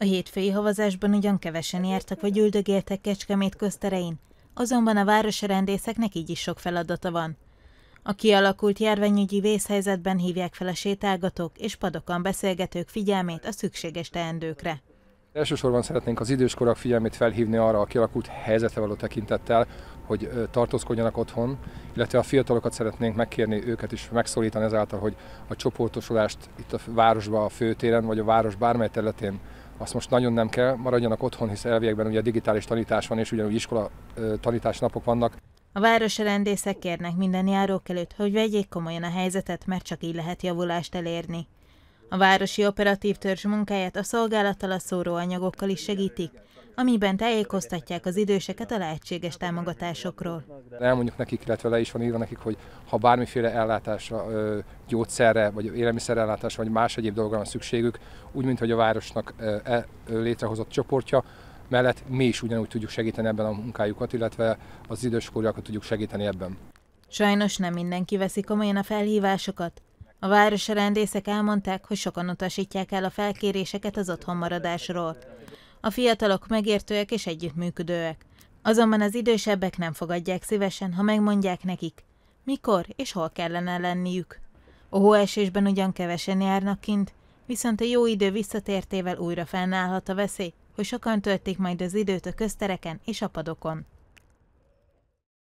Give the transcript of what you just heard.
A hétfői havazásban ugyan kevesen jártak vagy üldögéltek Kecskemét közterein, azonban a városi rendészeknek így is sok feladata van. A kialakult járványügyi vészhelyzetben hívják fel a sétálgatók és padokon beszélgetők figyelmét a szükséges teendőkre. Elsősorban szeretnénk az időskorak figyelmét felhívni arra a kialakult helyzetre való tekintettel, hogy tartózkodjanak otthon, illetve a fiatalokat szeretnénk megkérni őket is megszólítani ezáltal, hogy a csoportosulást itt a városban, a főtéren vagy a város bármely területén azt most nagyon nem kell, maradjanak otthon, hisz elviekben ugye digitális tanítás van, és ugyanúgy iskola tanítás napok vannak. A városi rendészek kérnek minden járók előtt, hogy vegyék komolyan a helyzetet, mert csak így lehet javulást elérni. A városi operatív törzs munkáját a szolgálattal a szóróanyagokkal is segítik, amiben tájékoztatják az időseket a lehetséges támogatásokról. Elmondjuk nekik, illetve le is van írva nekik, hogy ha bármiféle ellátásra, gyógyszerre, vagy élelmiszerellátásra, vagy más egyéb dolgokra van szükségük, úgy, mint hogy a városnak e, létrehozott csoportja, mellett mi is ugyanúgy tudjuk segíteni ebben a munkájukat, illetve az időskorjákat tudjuk segíteni ebben. Sajnos nem mindenki veszi komolyan a felhívásokat. A város rendészek elmondták, hogy sokan utasítják el a felkéréseket az otthonmaradásról. A fiatalok megértőek és együttműködőek. Azonban az idősebbek nem fogadják szívesen, ha megmondják nekik, mikor és hol kellene lenniük. A hóesésben ugyan kevesen járnak kint, viszont a jó idő visszatértével újra fennállhat a veszély, hogy sokan töltik majd az időt a köztereken és a padokon.